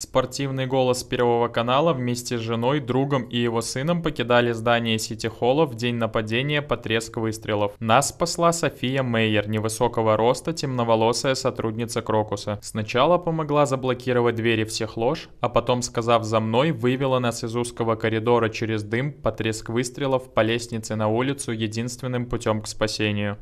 Спортивный голос Первого канала вместе с женой, другом и его сыном покидали здание Сити-холла в день нападения по треску выстрелов. Нас спасла София Мейер, невысокого роста, темноволосая сотрудница Крокуса. Сначала помогла заблокировать двери всех лож, а потом, сказав «за мной», вывела нас из узкого коридора через дым по треск выстрелов по лестнице на улицу единственным путем к спасению.